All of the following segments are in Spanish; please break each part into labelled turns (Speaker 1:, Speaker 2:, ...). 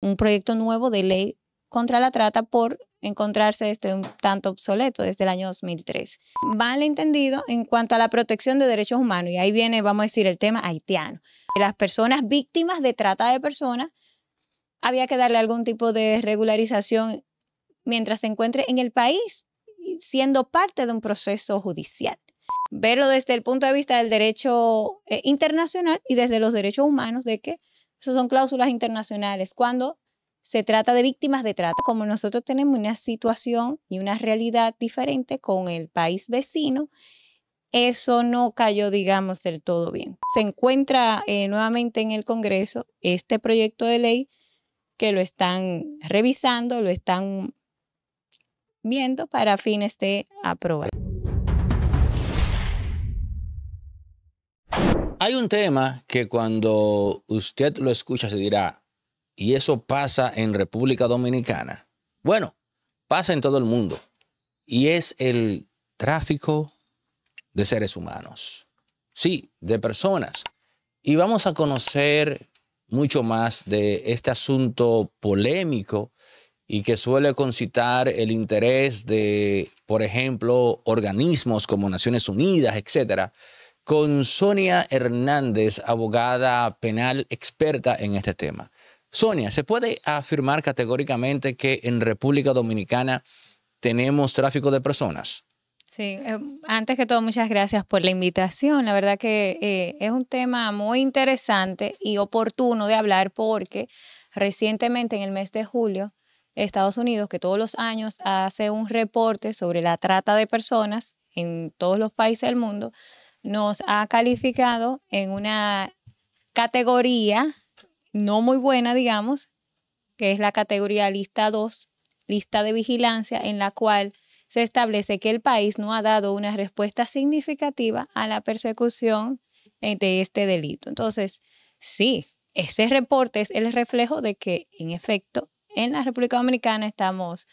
Speaker 1: un proyecto nuevo de ley contra la trata por encontrarse este un tanto obsoleto desde el año 2003. Vale entendido en cuanto a la protección de derechos humanos, y ahí viene, vamos a decir, el tema haitiano. Las personas víctimas de trata de personas, había que darle algún tipo de regularización mientras se encuentre en el país, siendo parte de un proceso judicial. Verlo desde el punto de vista del derecho eh, internacional y desde los derechos humanos de que esas son cláusulas internacionales. Cuando se trata de víctimas de trata, como nosotros tenemos una situación y una realidad diferente con el país vecino, eso no cayó, digamos, del todo bien. Se encuentra eh, nuevamente en el Congreso este proyecto de ley que lo están revisando, lo están viendo para fines de aprobar.
Speaker 2: Hay un tema que cuando usted lo escucha se dirá, ¿y eso pasa en República Dominicana? Bueno, pasa en todo el mundo. Y es el tráfico de seres humanos. Sí, de personas. Y vamos a conocer mucho más de este asunto polémico y que suele concitar el interés de, por ejemplo, organismos como Naciones Unidas, etcétera, con Sonia Hernández, abogada penal experta en este tema. Sonia, ¿se puede afirmar categóricamente que en República Dominicana tenemos tráfico de personas?
Speaker 1: Sí, eh, antes que todo, muchas gracias por la invitación. La verdad que eh, es un tema muy interesante y oportuno de hablar porque recientemente, en el mes de julio, Estados Unidos, que todos los años hace un reporte sobre la trata de personas en todos los países del mundo, nos ha calificado en una categoría no muy buena, digamos, que es la categoría lista 2, lista de vigilancia, en la cual se establece que el país no ha dado una respuesta significativa a la persecución de este delito. Entonces, sí, ese reporte es el reflejo de que, en efecto, en la República Dominicana estamos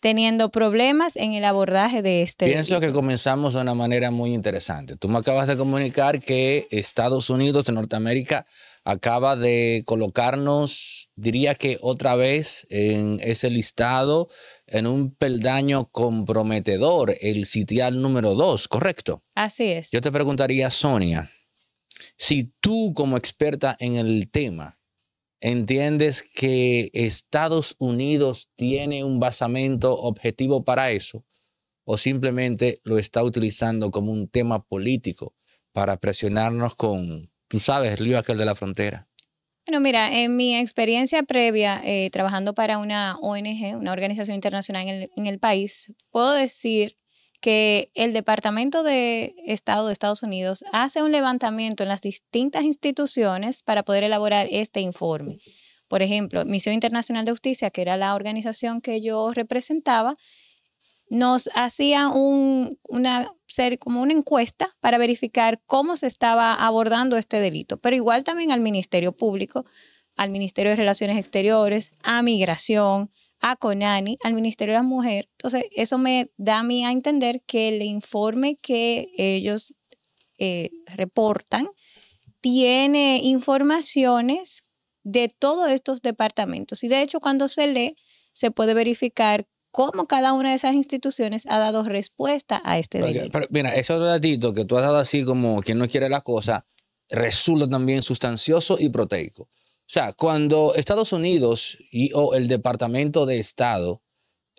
Speaker 1: teniendo problemas en el abordaje de este. Pienso que
Speaker 2: comenzamos de una manera muy interesante. Tú me acabas de comunicar que Estados Unidos de Norteamérica acaba de colocarnos, diría que otra vez, en ese listado, en un peldaño comprometedor, el sitial número dos, ¿correcto? Así es. Yo te preguntaría, Sonia, si tú como experta en el tema, entiendes que Estados Unidos tiene un basamento objetivo para eso o simplemente lo está utilizando como un tema político para presionarnos con, tú sabes, el lío aquel de la frontera?
Speaker 1: Bueno, mira, en mi experiencia previa eh, trabajando para una ONG, una organización internacional en el, en el país, puedo decir que el Departamento de Estado de Estados Unidos hace un levantamiento en las distintas instituciones para poder elaborar este informe. Por ejemplo, Misión Internacional de Justicia, que era la organización que yo representaba, nos hacía un, una, como una encuesta para verificar cómo se estaba abordando este delito, pero igual también al Ministerio Público, al Ministerio de Relaciones Exteriores, a Migración, a CONANI, al Ministerio de la Mujer. Entonces, eso me da a mí a entender que el informe que ellos eh, reportan tiene informaciones de todos estos departamentos. Y de hecho, cuando se lee, se puede verificar cómo cada una de esas instituciones ha dado respuesta a este delito.
Speaker 2: mira, ese otro que tú has dado así como quien no quiere la cosa, resulta también sustancioso y proteico. O sea, cuando Estados Unidos y, o el Departamento de Estado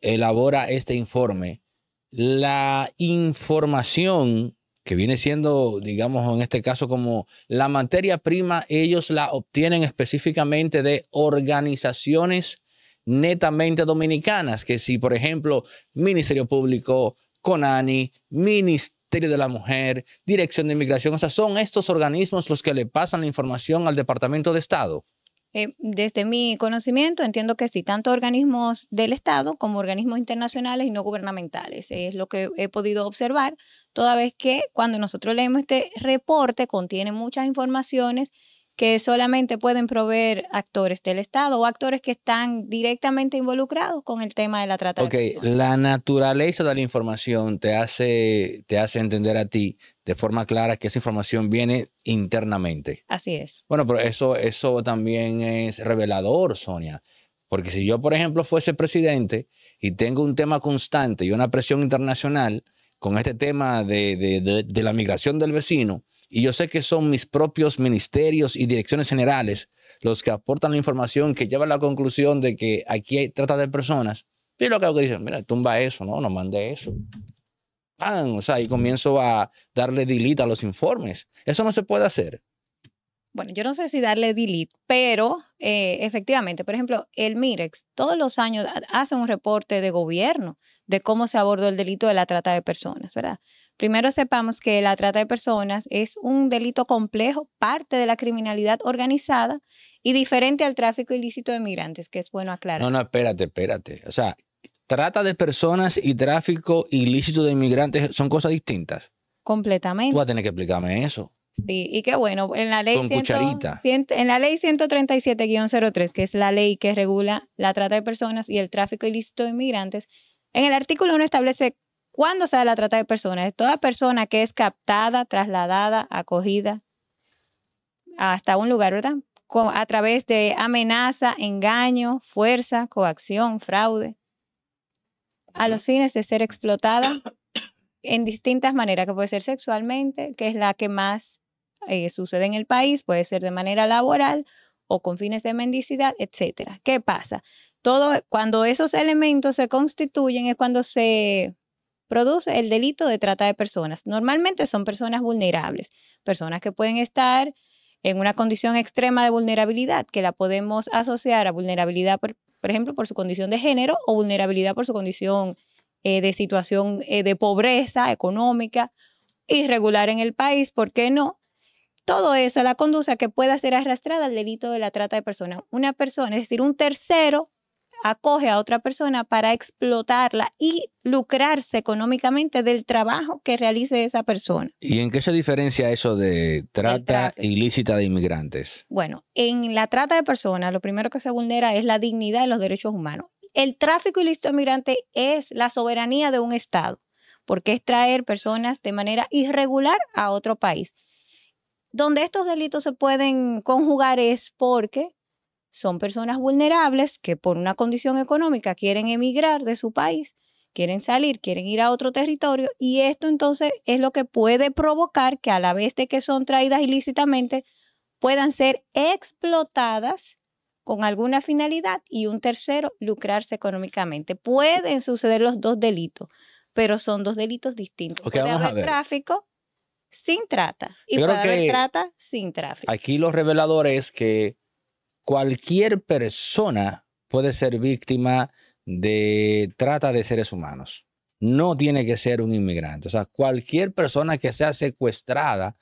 Speaker 2: elabora este informe, la información que viene siendo, digamos, en este caso como la materia prima, ellos la obtienen específicamente de organizaciones netamente dominicanas, que si, por ejemplo, Ministerio Público, CONANI, Ministerio de la Mujer, Dirección de Inmigración, o sea, son estos organismos los que le pasan la información al Departamento de Estado.
Speaker 1: Eh, desde mi conocimiento, entiendo que sí, tanto organismos del Estado como organismos internacionales y no gubernamentales. Es lo que he podido observar, toda vez que cuando nosotros leemos este reporte contiene muchas informaciones que solamente pueden proveer actores del Estado o actores que están directamente involucrados con el tema de la trata. Ok,
Speaker 2: la naturaleza de la información te hace, te hace entender a ti de forma clara que esa información viene internamente. Así es. Bueno, pero eso, eso también es revelador, Sonia. Porque si yo, por ejemplo, fuese presidente y tengo un tema constante y una presión internacional con este tema de, de la migración del vecino, y yo sé que son mis propios ministerios y direcciones generales los que aportan la información que lleva a la conclusión de que aquí hay trata de personas. Pero lo que que dicen, mira, tumba eso, no, no mande eso. O sea, y comienzo a darle delete a los informes. Eso no se puede hacer.
Speaker 1: Bueno, yo no sé si darle delete, pero eh, efectivamente, por ejemplo, el Mirex todos los años hace un reporte de gobierno de cómo se abordó el delito de la trata de personas, ¿verdad? Primero sepamos que la trata de personas es un delito complejo, parte de la criminalidad organizada y diferente al tráfico ilícito de migrantes, que es bueno aclarar. No,
Speaker 2: no, espérate, espérate. O sea, trata de personas y tráfico ilícito de inmigrantes son cosas distintas.
Speaker 1: Completamente. Tú vas
Speaker 2: a tener que explicarme eso.
Speaker 1: Sí, y qué bueno, en la ley, en la ley 137-03, que es la ley que regula la trata de personas y el tráfico ilícito de inmigrantes, en el artículo 1 establece ¿Cuándo se da la trata de personas? Toda persona que es captada, trasladada, acogida hasta un lugar, ¿verdad? A través de amenaza, engaño, fuerza, coacción, fraude, a los fines de ser explotada en distintas maneras, que puede ser sexualmente, que es la que más eh, sucede en el país, puede ser de manera laboral o con fines de mendicidad, etc. ¿Qué pasa? Todo, cuando esos elementos se constituyen es cuando se produce el delito de trata de personas. Normalmente son personas vulnerables, personas que pueden estar en una condición extrema de vulnerabilidad, que la podemos asociar a vulnerabilidad, por, ejemplo, por su condición de género o vulnerabilidad por su condición eh, de situación eh, de pobreza económica, irregular en el país, ¿por qué no? Todo eso la conduce a que pueda ser arrastrada al delito de la trata de personas. Una persona, es decir, un tercero acoge a otra persona para explotarla y lucrarse económicamente del trabajo que realice esa persona.
Speaker 2: ¿Y en qué se diferencia eso de trata ilícita de inmigrantes?
Speaker 1: Bueno, en la trata de personas lo primero que se vulnera es la dignidad y los derechos humanos. El tráfico ilícito de inmigrantes es la soberanía de un Estado, porque es traer personas de manera irregular a otro país. Donde estos delitos se pueden conjugar es porque son personas vulnerables que por una condición económica quieren emigrar de su país, quieren salir, quieren ir a otro territorio y esto entonces es lo que puede provocar que a la vez de que son traídas ilícitamente, puedan ser explotadas con alguna finalidad y un tercero, lucrarse económicamente. Pueden suceder los dos delitos, pero son dos delitos distintos. Puede haber tráfico sin trata y puede haber trata sin tráfico.
Speaker 2: Aquí lo revelador es que cualquier persona puede ser víctima de trata de seres humanos. No tiene que ser un inmigrante. O sea, cualquier persona que sea secuestrada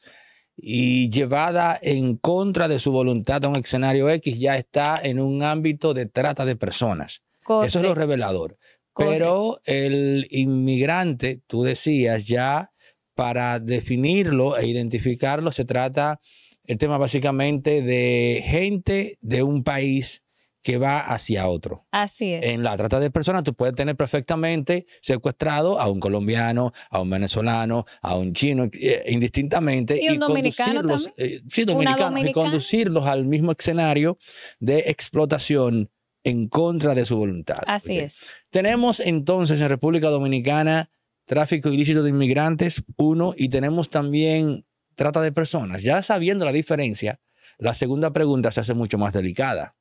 Speaker 2: y llevada en contra de su voluntad a un escenario X ya está en un ámbito de trata de personas. Eso es lo revelador. Pero el inmigrante, tú decías, ya para definirlo e identificarlo se trata el tema básicamente de gente de un país que va hacia otro. Así es. En la trata de personas tú puedes tener perfectamente secuestrado a un colombiano, a un venezolano, a un chino, eh, indistintamente. Y conducirlos, eh, y conducirlos al mismo escenario de explotación en contra de su voluntad. Así es. Tenemos entonces en República Dominicana tráfico ilícito de inmigrantes, uno, y tenemos también trata de personas. Ya sabiendo la diferencia, la segunda pregunta se hace mucho más delicada.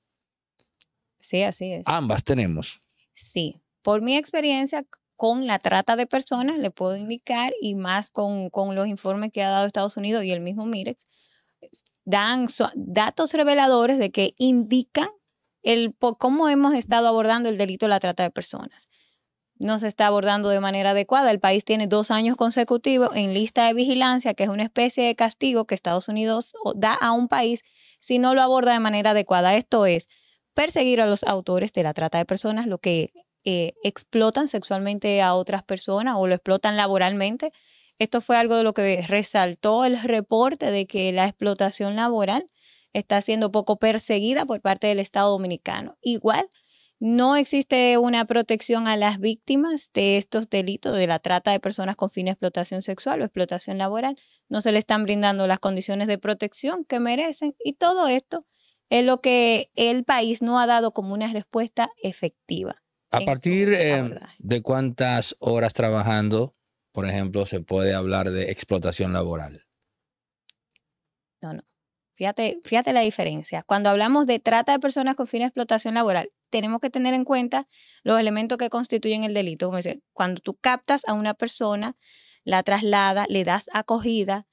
Speaker 1: Sí, así es. Ambas tenemos. Sí. Por mi experiencia con la trata de personas, le puedo indicar, y más con, los informes que ha dado Estados Unidos y el mismo Mirex, dan datos reveladores de que indican el, cómo hemos estado abordando el delito de la trata de personas no se está abordando de manera adecuada. El país tiene dos años consecutivos en lista de vigilancia, que es una especie de castigo que Estados Unidos da a un país si no lo aborda de manera adecuada. Esto es perseguir a los autores de la trata de personas, lo que eh, explotan sexualmente a otras personas o lo explotan laboralmente. Esto fue algo de lo que resaltó el reporte de que la explotación laboral está siendo poco perseguida por parte del Estado dominicano. Igual, no existe una protección a las víctimas de estos delitos, de la trata de personas con fin de explotación sexual o explotación laboral. No se le están brindando las condiciones de protección que merecen y todo esto es lo que el país no ha dado como una respuesta efectiva.
Speaker 2: ¿A partir em, de cuántas horas trabajando, por ejemplo, se puede hablar de explotación laboral?
Speaker 1: No, no. Fíjate, fíjate la diferencia. Cuando hablamos de trata de personas con fin de explotación laboral, tenemos que tener en cuenta los elementos que constituyen el delito. cuando tú captas a una persona, la trasladas, le das acogida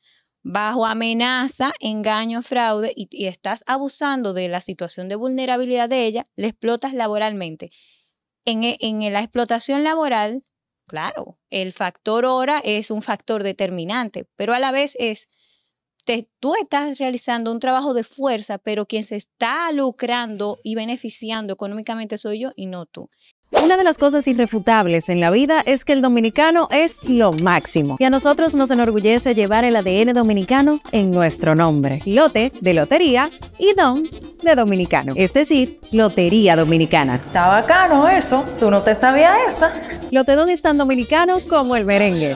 Speaker 1: bajo amenaza, engaño, fraude y, estás abusando de la situación de vulnerabilidad de ella, le explotas laboralmente. En, e, en la explotación laboral, claro, el factor hora es un factor determinante, pero a la vez es tú estás realizando un trabajo de fuerza, pero quien se está lucrando y beneficiando económicamente soy yo y no tú. Una de las cosas irrefutables en la vida es que el dominicano es lo máximo y a nosotros nos enorgullece llevar el ADN dominicano en nuestro nombre. Lote de lotería y don de dominicano, es este decir, Lotería Dominicana. Está bacano eso, tú no te sabías eso. Lote don es tan dominicano como el merengue.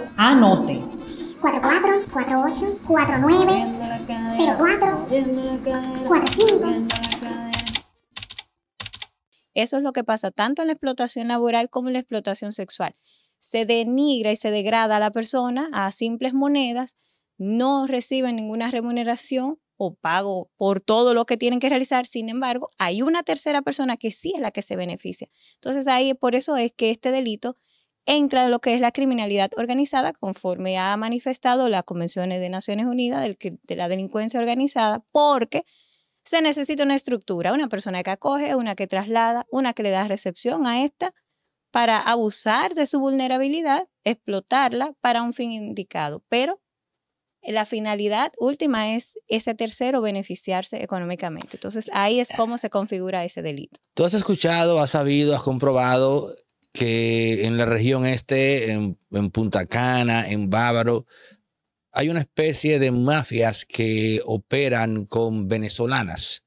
Speaker 1: Anote. 44, 48, 49, 45. Eso es lo que pasa tanto en la explotación laboral como en la explotación sexual. Se denigra y se degrada a la persona a simples monedas, no reciben ninguna remuneración o pago por todo lo que tienen que realizar. Sin embargo, hay una tercera persona que sí es la que se beneficia. Entonces ahí por eso es que este delito entra lo que es la criminalidad organizada, conforme ha manifestado las convenciones de Naciones Unidas de la delincuencia organizada, porque se necesita una estructura, una persona que acoge, una que traslada, una que le da recepción a esta para abusar de su vulnerabilidad, explotarla para un fin indicado. Pero la finalidad última es ese tercero beneficiarse económicamente. Entonces ahí es cómo se configura ese delito.
Speaker 2: Tú has escuchado, has sabido, has comprobado que en la región este, en, Punta Cana, en Bávaro, hay una especie de mafias que operan con venezolanas.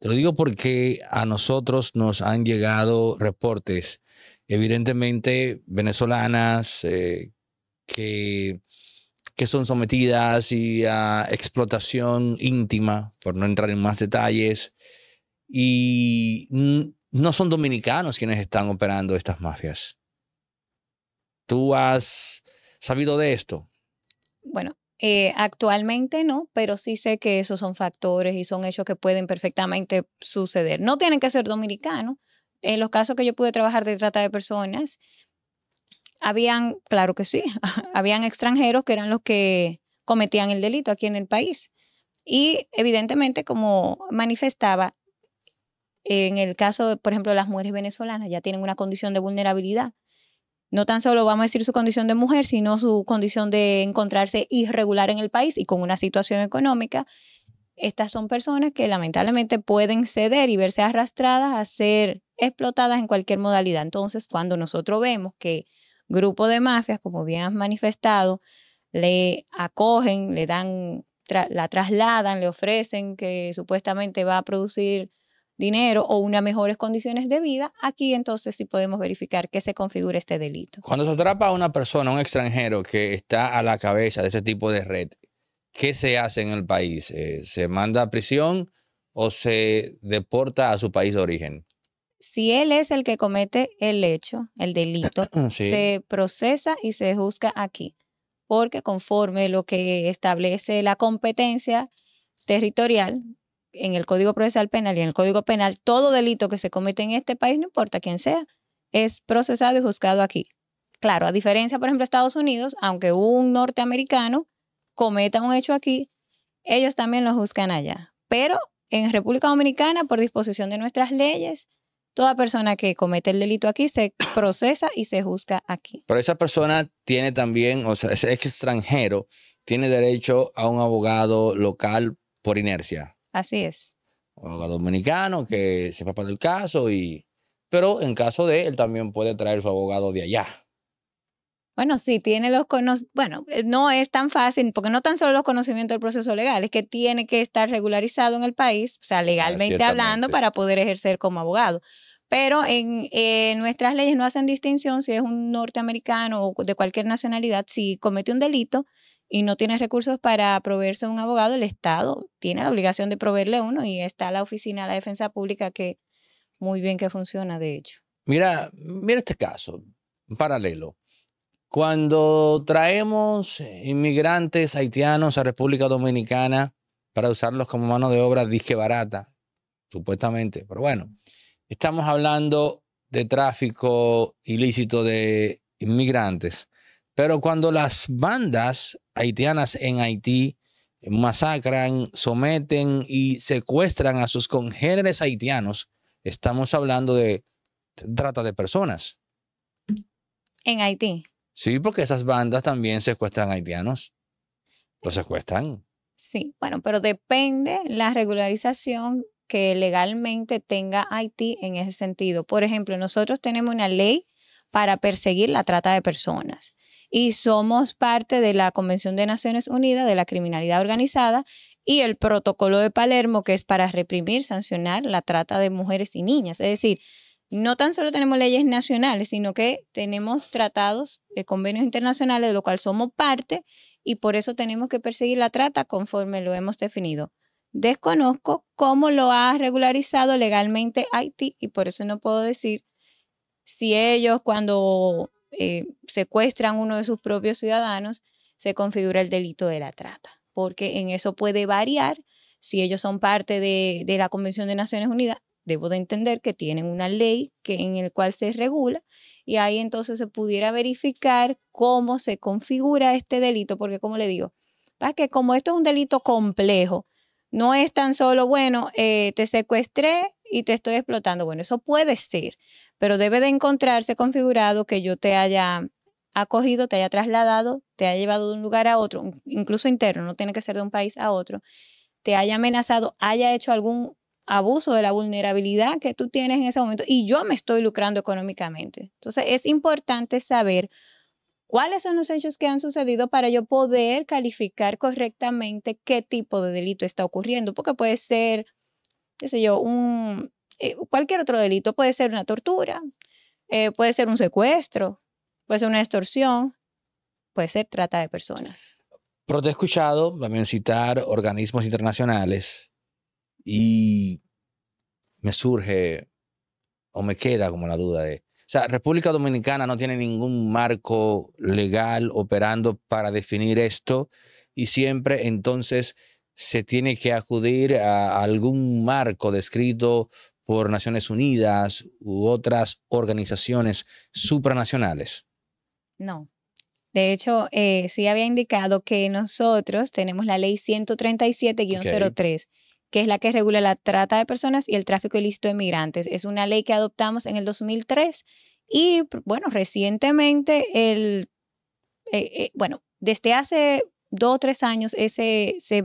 Speaker 2: Te lo digo porque a nosotros nos han llegado reportes, evidentemente venezolanas eh, que, que son sometidas y a explotación íntima, por no entrar en más detalles, y no son dominicanos quienes están operando estas mafias. ¿Tú has sabido de esto?
Speaker 1: Bueno, eh, actualmente no, pero sí sé que esos son factores y son hechos que pueden perfectamente suceder. No tienen que ser dominicanos. En los casos que yo pude trabajar de trata de personas, habían, claro que sí, habían extranjeros que eran los que cometían el delito aquí en el país. Y evidentemente, como manifestaba, en el caso, por ejemplo, de las mujeres venezolanas, ya tienen una condición de vulnerabilidad. No tan solo vamos a decir su condición de mujer, sino su condición de encontrarse irregular en el país y con una situación económica. Estas son personas que lamentablemente pueden ceder y verse arrastradas a ser explotadas en cualquier modalidad. Entonces, cuando nosotros vemos que grupos de mafias, como bien has manifestado, le acogen, le dan, la trasladan, le ofrecen que supuestamente va a producir dinero o unas mejores condiciones de vida, aquí entonces sí podemos verificar que se configura este delito.
Speaker 2: Cuando se atrapa a una persona, un extranjero que está a la cabeza de ese tipo de red, ¿qué se hace en el país? Eh, ¿Se manda a prisión o se deporta a su país de origen?
Speaker 1: si él es el que comete el hecho, el delito,
Speaker 2: se
Speaker 1: procesa y se juzga aquí, porque conforme lo que establece la competencia territorial en el Código Procesal Penal y en el Código Penal, todo delito que se comete en este país, no importa quién sea, es procesado y juzgado aquí. Claro, a diferencia, por ejemplo, de Estados Unidos, aunque un norteamericano cometa un hecho aquí, ellos también lo juzgan allá. Pero en República Dominicana, por disposición de nuestras leyes, toda persona que comete el delito aquí se procesa y se juzga aquí.
Speaker 2: Pero esa persona tiene también, o sea, ese extranjero tiene derecho a un abogado local por inercia. Así es. Un dominicano dominicano que sepa para el caso y... Pero en caso de él también puede traer su abogado de allá.
Speaker 1: Bueno, sí, tiene los conocimientos. Bueno, eh, no es tan fácil, porque no tan solo los conocimientos del proceso legal, es que tiene que estar regularizado en el país, o sea, legalmente hablando, para poder ejercer como abogado. Pero en eh, nuestras leyes no hacen distinción si es un norteamericano o de cualquier nacionalidad, si comete un delito, y no tiene recursos para proveerse un abogado, el Estado tiene la obligación de proveerle uno y está la Oficina de la Defensa Pública que muy bien que funciona, de hecho.
Speaker 2: Mira, mira este caso, en paralelo. Cuando traemos inmigrantes haitianos a República Dominicana para usarlos como mano de obra disque barata, supuestamente, pero bueno, estamos hablando de tráfico ilícito de inmigrantes. Pero cuando las bandas haitianas en Haití masacran, someten y secuestran a sus congéneres haitianos, estamos hablando de trata de personas. En Haití. Sí, porque esas bandas también secuestran haitianos. Los secuestran. Sí,
Speaker 1: bueno, pero depende la regularización que legalmente tenga Haití en ese sentido. Por ejemplo, nosotros tenemos una ley para perseguir la trata de personas y somos parte de la Convención de Naciones Unidas de la Criminalidad Organizada y el protocolo de Palermo, que es para reprimir, sancionar la trata de mujeres y niñas. Es decir, no tan solo tenemos leyes nacionales, sino que tenemos tratados eh, convenios internacionales de los cuales somos parte y por eso tenemos que perseguir la trata conforme lo hemos definido. Desconozco cómo lo ha regularizado legalmente Haití y por eso no puedo decir si ellos cuando eh, secuestran uno de sus propios ciudadanos, se configura el delito de la trata, porque en eso puede variar si ellos son parte de, de la Convención de Naciones Unidas. Debo de entender que tienen una ley que, en el cual se regula y ahí entonces se pudiera verificar cómo se configura este delito, porque como le digo, va que como esto es un delito complejo, no es tan solo, bueno, eh, te secuestré y te estoy explotando. Bueno, eso puede ser, pero debe de encontrarse configurado que yo te haya acogido, te haya trasladado, te haya llevado de un lugar a otro, incluso interno, no tiene que ser de un país a otro, te haya amenazado, haya hecho algún abuso de la vulnerabilidad que tú tienes en ese momento y yo me estoy lucrando económicamente. Entonces es importante saber cuáles son los hechos que han sucedido para yo poder calificar correctamente qué tipo de delito está ocurriendo, porque puede ser qué sé yo, un, eh, cualquier otro delito. Puede ser una tortura, eh, puede ser un secuestro, puede ser una extorsión, puede ser trata de personas.
Speaker 2: Pero te he escuchado también citar organismos internacionales y me surge o me queda como la duda de... O sea, República Dominicana no tiene ningún marco legal operando para definir esto y siempre entonces se tiene que acudir a algún marco descrito por Naciones Unidas u otras organizaciones supranacionales?
Speaker 1: No. De hecho, eh, sí había indicado que nosotros tenemos la ley 137-03, que es la que regula la trata de personas y el tráfico ilícito de migrantes. Es una ley que adoptamos en el 2003 y, bueno, recientemente, el, eh, eh, bueno, desde hace dos o tres años ese, se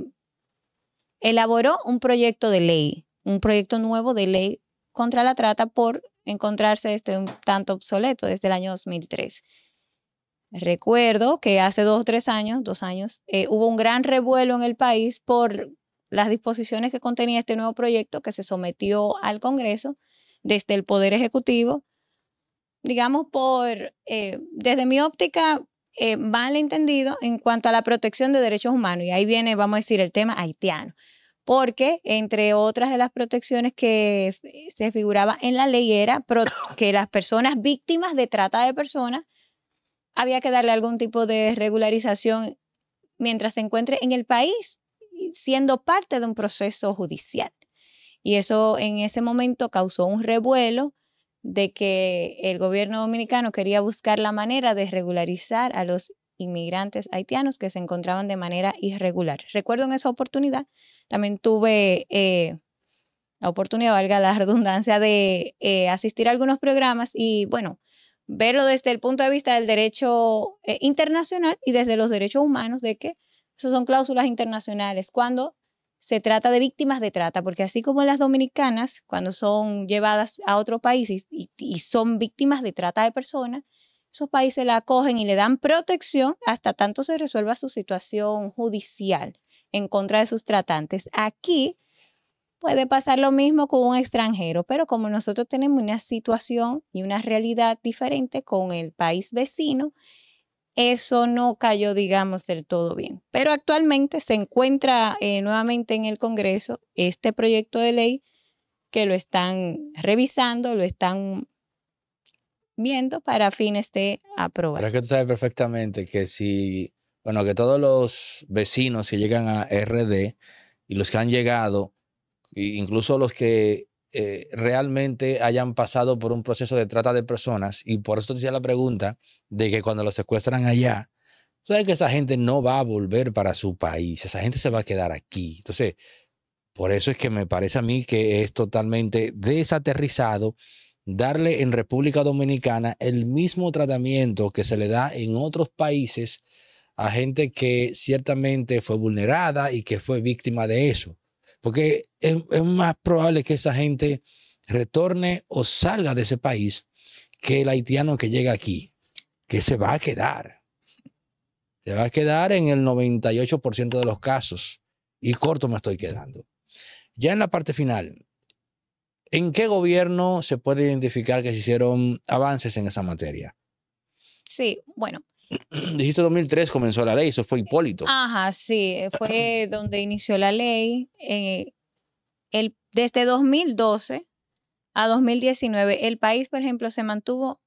Speaker 1: elaboró un proyecto de ley, un proyecto nuevo de ley contra la trata por encontrarse este un tanto obsoleto desde el año 2003. Recuerdo que hace dos o tres años, dos años, eh, hubo un gran revuelo en el país por las disposiciones que contenía este nuevo proyecto que se sometió al Congreso desde el Poder Ejecutivo, digamos por, eh, desde mi óptica, eh, mal entendido en cuanto a la protección de derechos humanos. Y ahí viene, vamos a decir, el tema haitiano porque entre otras de las protecciones que eh, se figuraba en la ley era que las personas víctimas de trata de personas había que darle algún tipo de regularización mientras se encuentre en el país, siendo parte de un proceso judicial. Y eso en ese momento causó un revuelo de que el gobierno dominicano quería buscar la manera de regularizar a los inmigrantes haitianos que se encontraban de manera irregular. Recuerdo en esa oportunidad, también tuve eh, la oportunidad, valga la redundancia, de eh, asistir a algunos programas y, bueno, verlo desde el punto de vista del derecho eh, internacional y desde los derechos humanos, de que eso son cláusulas internacionales, cuando se trata de víctimas de trata, porque así como las dominicanas, cuando son llevadas a otro país y son víctimas de trata de personas, esos países la acogen y le dan protección hasta tanto se resuelva su situación judicial en contra de sus tratantes. Aquí puede pasar lo mismo con un extranjero, pero como nosotros tenemos una situación y una realidad diferente con el país vecino, eso no cayó, digamos, del todo bien. Pero actualmente se encuentra eh, nuevamente en el Congreso este proyecto de ley que lo están revisando, lo están viendo para fines de aprobar.
Speaker 2: Pero es que tú sabes perfectamente que si, bueno, que todos los vecinos que llegan a RD y los que han llegado, incluso los que eh, realmente hayan pasado por un proceso de trata de personas, y por eso te hacía la pregunta de que cuando los secuestran allá, sabes que esa gente no va a volver para su país, esa gente se va a quedar aquí. Entonces, por eso es que me parece a mí que es totalmente desaterrizado darle en República Dominicana el mismo tratamiento que se le da en otros países a gente que ciertamente fue vulnerada y que fue víctima de eso. Porque es, más probable que esa gente retorne o salga de ese país que el haitiano que llega aquí, que se va a quedar. Se va a quedar en el 98% de los casos. Y corto me estoy quedando. Ya en la parte final, ¿En qué gobierno se puede identificar que se hicieron avances en esa materia?
Speaker 1: Sí, bueno.
Speaker 2: Dijiste 2003 comenzó la ley, eso fue Hipólito.
Speaker 1: Ajá, sí, fue donde inició la ley. Eh, el, desde 2012 a 2019, el país, por ejemplo, se mantuvo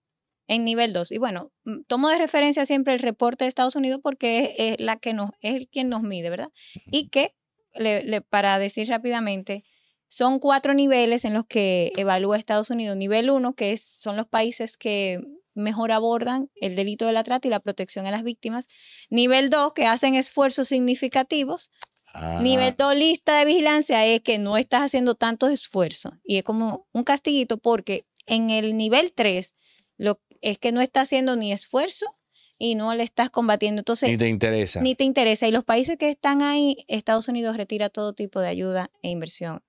Speaker 1: en nivel 2. Y bueno, mm, tomo de referencia siempre el reporte de Estados Unidos porque es, la que nos, es quien nos mide, ¿verdad? Y que, le, para decir rápidamente, son cuatro niveles en los que evalúa Estados Unidos. Nivel uno, que es, son los países que mejor abordan el delito de la trata y la protección a las víctimas. Nivel dos, que hacen esfuerzos significativos.
Speaker 2: Ah. Nivel
Speaker 1: dos, lista de vigilancia, es que no estás haciendo tantos esfuerzos. Y es como un castiguito porque en el nivel tres, lo, es que no estás haciendo ni esfuerzo y no le estás combatiendo. Entonces, ni te interesa. Ni te interesa. Y los países que están ahí, Estados Unidos retira todo tipo de ayuda e inversión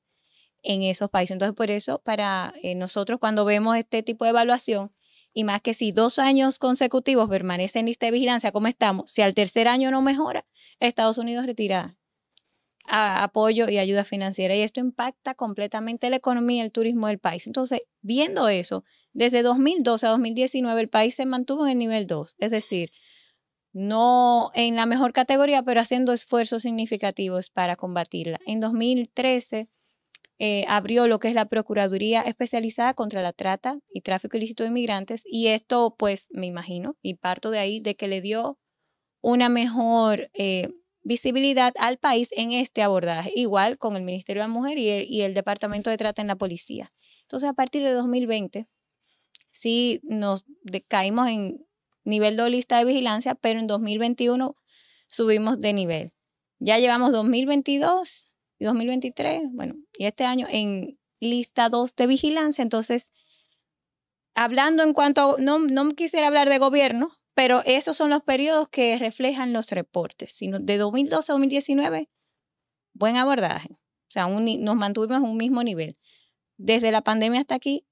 Speaker 1: en esos países. Entonces, por eso, para eh, nosotros cuando vemos este tipo de evaluación, y más que si dos años consecutivos permanece en lista de vigilancia, como estamos, si al tercer año no mejora, Estados Unidos retira apoyo y ayuda financiera. Y esto impacta completamente la economía y el turismo del país. Entonces, viendo eso, desde 2012 a 2019 el país se mantuvo en el nivel 2, es decir, no en la mejor categoría, pero haciendo esfuerzos significativos para combatirla. En 2013 eh, abrió lo que es la Procuraduría Especializada contra la Trata y Tráfico Ilícito de Inmigrantes y esto pues me imagino y parto de ahí de que le dio una mejor eh, visibilidad al país en este abordaje, igual con el Ministerio de la Mujer y el, Departamento de Trata en la Policía. Entonces a partir de 2020 sí nos caímos en nivel de lista de vigilancia, pero en 2021 subimos de nivel. Ya llevamos 2022, 2023, bueno, y este año en lista 2 de vigilancia. Entonces, hablando en cuanto, a, no, no quisiera hablar de gobierno, pero esos son los periodos que reflejan los reportes. Sino de 2012 a 2019, buen abordaje. O sea, nos mantuvimos en un mismo nivel. Desde la pandemia hasta aquí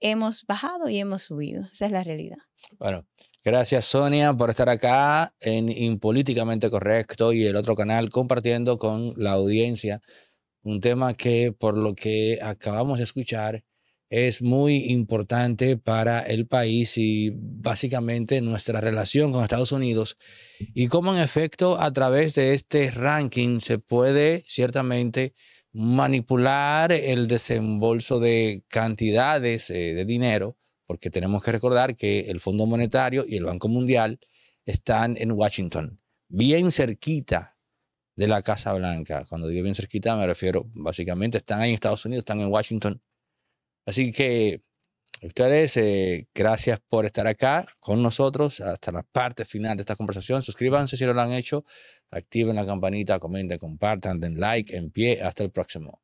Speaker 1: hemos bajado y hemos subido. Esa es la realidad.
Speaker 2: Bueno, Gracias Sonia por estar acá en Impolíticamente Correcto y el otro canal compartiendo con la audiencia un tema que por lo que acabamos de escuchar es muy importante para el país y básicamente nuestra relación con Estados Unidos y cómo en efecto a través de este ranking se puede ciertamente manipular el desembolso de cantidades eh, de dinero porque tenemos que recordar que el Fondo Monetario y el Banco Mundial están en Washington, bien cerquita de la Casa Blanca. Cuando digo bien cerquita me refiero, básicamente están ahí en Estados Unidos, están en Washington. Así que ustedes, eh, gracias por estar acá con nosotros hasta la parte final de esta conversación. Suscríbanse si no lo han hecho, activen la campanita, comenten, compartan, den like, en pie. Hasta el próximo.